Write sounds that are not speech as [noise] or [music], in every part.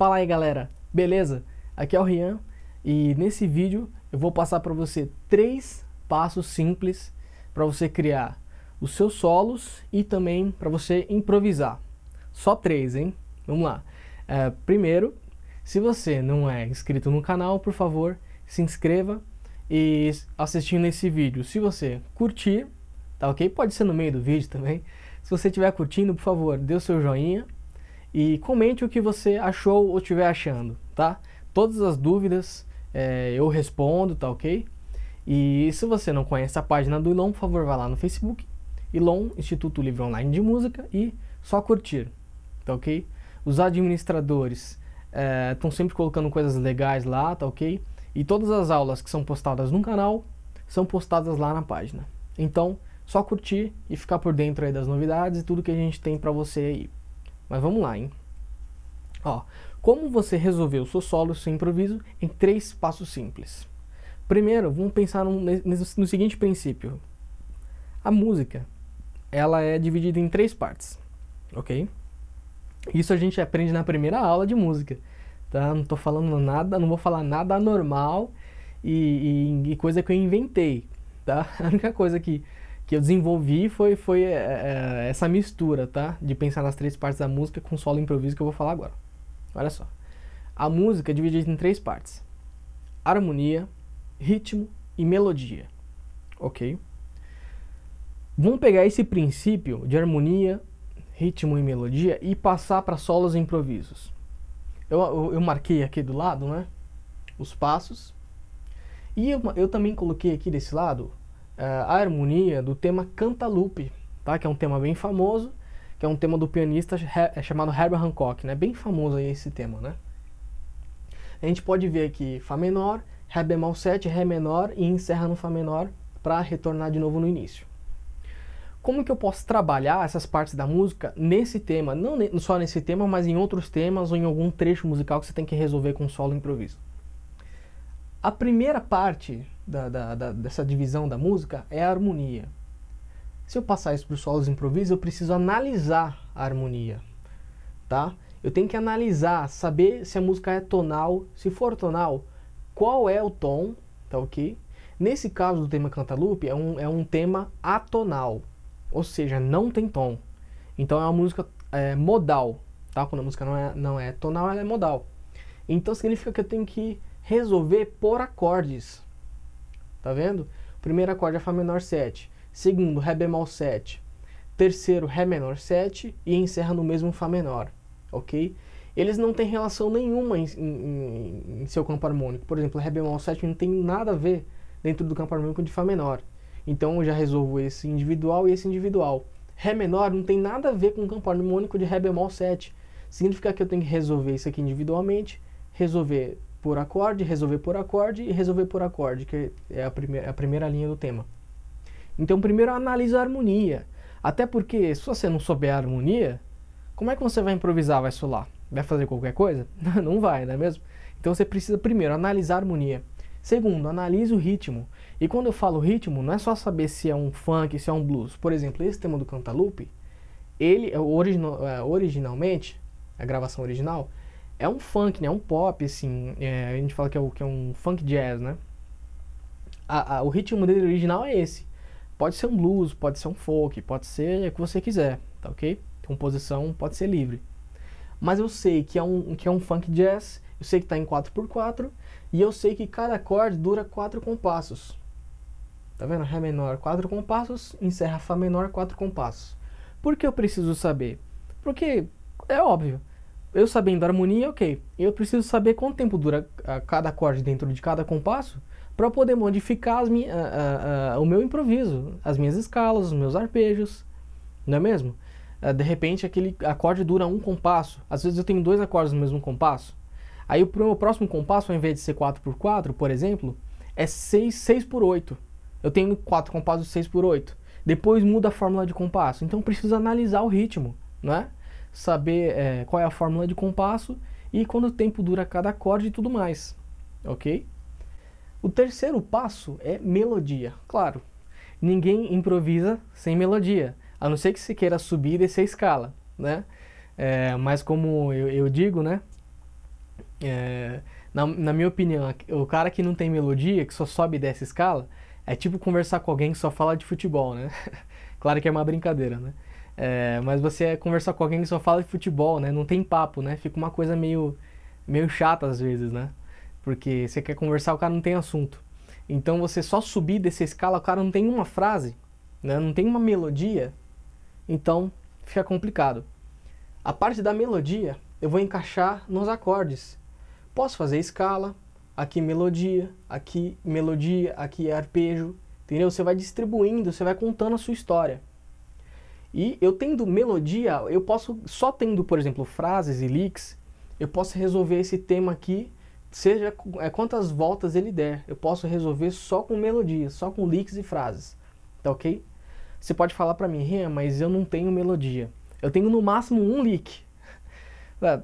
Fala aí galera, beleza? Aqui é o Rian e nesse vídeo eu vou passar para você três passos simples para você criar os seus solos e também para você improvisar. Só três, hein? Vamos lá. É, primeiro, se você não é inscrito no canal, por favor, se inscreva e assistindo esse vídeo. Se você curtir, tá ok? Pode ser no meio do vídeo também. Se você estiver curtindo, por favor, dê o seu joinha e comente o que você achou ou estiver achando, tá? Todas as dúvidas é, eu respondo, tá ok? E se você não conhece a página do Ilon, por favor, vá lá no Facebook, Ilon, Instituto Livre Online de Música, e só curtir, tá ok? Os administradores estão é, sempre colocando coisas legais lá, tá ok? E todas as aulas que são postadas no canal são postadas lá na página. Então, só curtir e ficar por dentro aí das novidades e tudo que a gente tem para você aí. Mas vamos lá, hein? Ó, como você resolveu o seu solo, seu improviso, em três passos simples. Primeiro, vamos pensar no, no seguinte princípio. A música, ela é dividida em três partes, ok? Isso a gente aprende na primeira aula de música, tá? Não tô falando nada, não vou falar nada anormal e, e, e coisa que eu inventei, tá? [laughs] A única coisa que que eu desenvolvi foi, foi é, é, essa mistura, tá? De pensar nas três partes da música com solo improviso que eu vou falar agora. Olha só. A música é dividida em três partes: harmonia, ritmo e melodia. Ok? Vamos pegar esse princípio de harmonia, ritmo e melodia e passar para solos e improvisos. Eu, eu, eu, marquei aqui do lado, né? Os passos. E eu, eu também coloquei aqui desse lado é, a harmonia do tema Cantaloupe, tá? que é um tema bem famoso, que é um tema do pianista é, chamado Herbert Hancock, né? bem famoso aí esse tema. Né? A gente pode ver aqui Fá menor, Ré bemol 7, Ré menor e encerra no Fá menor para retornar de novo no início. Como que eu posso trabalhar essas partes da música nesse tema, não só nesse tema, mas em outros temas ou em algum trecho musical que você tem que resolver com solo improviso? A primeira parte da, da, da, dessa divisão da música é a harmonia. Se eu passar isso para os solos improvisos, eu preciso analisar a harmonia, tá? Eu tenho que analisar, saber se a música é tonal, se for tonal, qual é o tom, tá ok? Nesse caso do tema Cantaloupe, é um, é um tema atonal, ou seja, não tem tom. Então é uma música é, modal, tá? Quando a música não é, não é tonal, ela é modal. Então significa que eu tenho que resolver por acordes, Tá vendo? Primeiro acorde é Fá menor 7. Segundo, Ré bemol 7. Terceiro, Ré menor 7. E encerra no mesmo Fá menor. Ok? Eles não têm relação nenhuma em, em, em seu campo harmônico. Por exemplo, Ré bemol 7 não tem nada a ver dentro do campo harmônico de Fá menor. Então eu já resolvo esse individual e esse individual. Ré menor não tem nada a ver com o campo harmônico de Ré bemol 7. Significa que eu tenho que resolver isso aqui individualmente, resolver por acorde, resolver por acorde e resolver por acorde, que é a, primeira é a primeira linha do tema. Então, primeiro analisa a harmonia. Até porque, se você não souber a harmonia, como é que você vai improvisar, vai solar? Vai fazer qualquer coisa? [laughs] não vai, não é mesmo? Então, você precisa primeiro analisar a harmonia. Segundo, analise o ritmo. E quando eu falo ritmo, não é só saber se é um funk, se é um blues. Por exemplo, esse tema do Cantaloupe, ele é é, originalmente, a gravação original, é um funk, né? É um pop, assim. É, a gente fala que é, o, que é um funk jazz, né? A, a, o ritmo dele original é esse. Pode ser um blues, pode ser um folk, pode ser o que você quiser, tá ok? Composição pode ser livre. Mas eu sei que é um, que é um funk jazz, eu sei que está em 4x4, e eu sei que cada acorde dura 4 compassos. Tá vendo? Ré menor, 4 compassos, encerra Fá menor, 4 compassos. Por que eu preciso saber? Porque é óbvio eu sabendo a harmonia, ok. Eu preciso saber quanto tempo dura ah, cada acorde dentro de cada compasso para poder modificar minha, a, ah, a, ah, a, o meu improviso, as minhas escalas, os meus arpejos, não é mesmo? de repente aquele acorde dura um compasso, às vezes eu tenho dois acordes no mesmo compasso. Aí o meu próximo compasso, ao invés de ser 4x4, por exemplo, é 6, 6 por 8. Eu tenho quatro compassos 6 por 8. Depois muda a fórmula de compasso. Então preciso analisar o ritmo, não é? saber é, qual é a fórmula de compasso e quanto tempo dura cada acorde e tudo mais, ok? O terceiro passo é melodia, claro. Ninguém improvisa sem melodia, a não ser que se queira subir e descer a escala, né? É, mas como eu, eu digo, né? É, na, na, minha opinião, o cara que não tem melodia, que só sobe e desce escala, é tipo conversar com alguém que só fala de futebol, né? [laughs] claro que é uma brincadeira, né? É, mas você conversar com alguém que só fala de futebol, né? Não tem papo, né? Fica uma coisa meio, meio chata às vezes, né? Porque você quer conversar, o cara não tem assunto. Então você só subir dessa escala, o cara não tem uma frase, né? Não tem uma melodia. Então fica complicado. A parte da melodia eu vou encaixar nos acordes. Posso fazer escala, aqui melodia, aqui melodia, aqui arpejo, entendeu? Você vai distribuindo, você vai contando a sua história. E eu tendo melodia, eu posso, só tendo, por exemplo, frases e leaks, eu posso resolver esse tema aqui, seja é, quantas voltas ele der. Eu posso resolver só com melodia, só com leaks e frases. Tá ok? Você pode falar para mim, Rian, mas eu não tenho melodia. Eu tenho no máximo um leak. [laughs] Ah,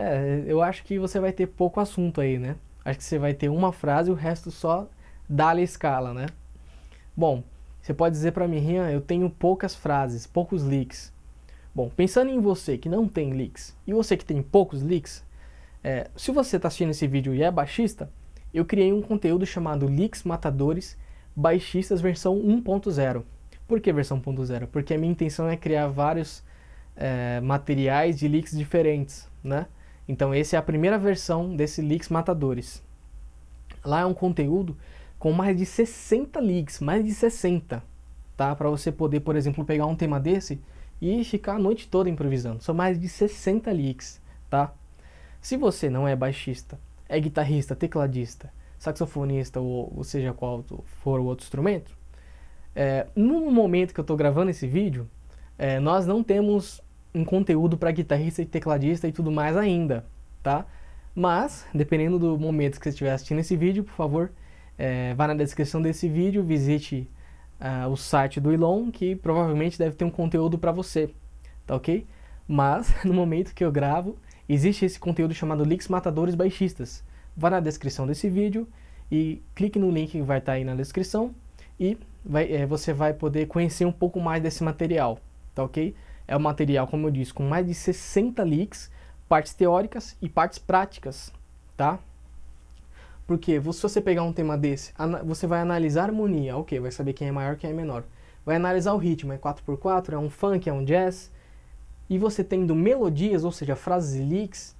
é, eu acho que você vai ter pouco assunto aí, né? Acho que você vai ter uma frase e o resto só dá-lhe escala, né? Bom, você pode dizer para mim, Rian, eu tenho poucas frases, poucos leaks. Bom, pensando em você que não tem leaks e você que tem poucos leaks, é, se você está assistindo esse vídeo e é baixista, eu criei um conteúdo chamado Leaks Matadores Baixistas versão 1.0. Por que versão 1.0? Porque a minha intenção é criar vários é, materiais de leaks diferentes, né? Então essa é a primeira versão desse Leaks Matadores. Lá é um conteúdo com mais de 60 leaks, mais de 60, tá? Para você poder, por exemplo, pegar um tema desse e ficar a noite toda improvisando. São mais de 60 leaks, tá? Se você não é baixista, é guitarrista, tecladista, saxofonista ou, ou seja qual for o outro instrumento, é, no momento que eu estou gravando esse vídeo, é, nós não temos um conteúdo para guitarrista e tecladista e tudo mais ainda, tá? Mas, dependendo do momento que você estiver assistindo esse vídeo, por favor, é, vá na descrição desse vídeo, visite uh, o site do Elon, que provavelmente deve ter um conteúdo para você, tá ok? Mas, [laughs] no momento que eu gravo, existe esse conteúdo chamado Leaks Matadores Baixistas. Vá na descrição desse vídeo e clique no link que vai estar tá aí na descrição e vai, é, você vai poder conhecer um pouco mais desse material, tá ok? É um material, como eu disse, com mais de 60 leaks, partes teóricas e partes práticas, tá? Porque se você pegar um tema desse, você vai analisar a harmonia, ok, vai saber quem é maior quem é menor. Vai analisar o ritmo, é 4x4, é um funk, é um jazz. E você tendo melodias, ou seja, frases e leaks,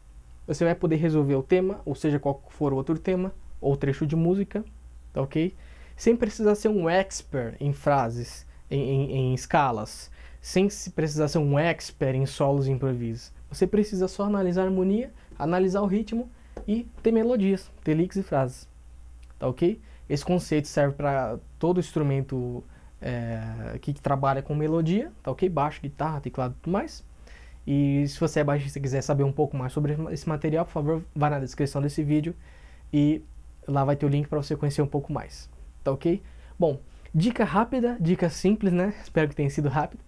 você vai poder resolver o tema, ou seja, qual for outro tema, ou trecho de música, tá ok? Sem precisar ser um expert em frases, em, em, em escalas, sem precisar ser um expert em solos e improvisos. Você precisa só analisar a harmonia, analisar o ritmo e ter melodias, ter licks e frases. Tá ok? Esse conceito serve para todo instrumento é, que trabalha com melodia, tá ok? Baixo, guitarra, teclado e tudo mais. E se você é baixista e quiser saber um pouco mais sobre esse material, por favor, vá na descrição desse vídeo e lá vai ter o link para você conhecer um pouco mais, tá ok? Bom, dica rápida, dica simples, né? Espero que tenha sido rápido.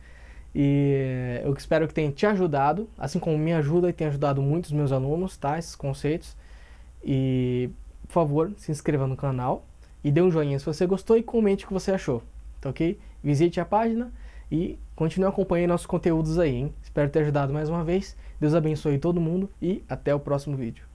E eu espero que tenha te ajudado, assim como me ajuda e tem ajudado muitos meus alunos, tá? Esses conceitos. E, por favor, se inscreva no canal e dê um joinha se você gostou e comente o que você achou, tá ok? Visite a página e continue acompanhando nossos conteúdos aí, hein? Espero ter ajudado mais uma vez. Deus abençoe todo mundo e até o próximo vídeo.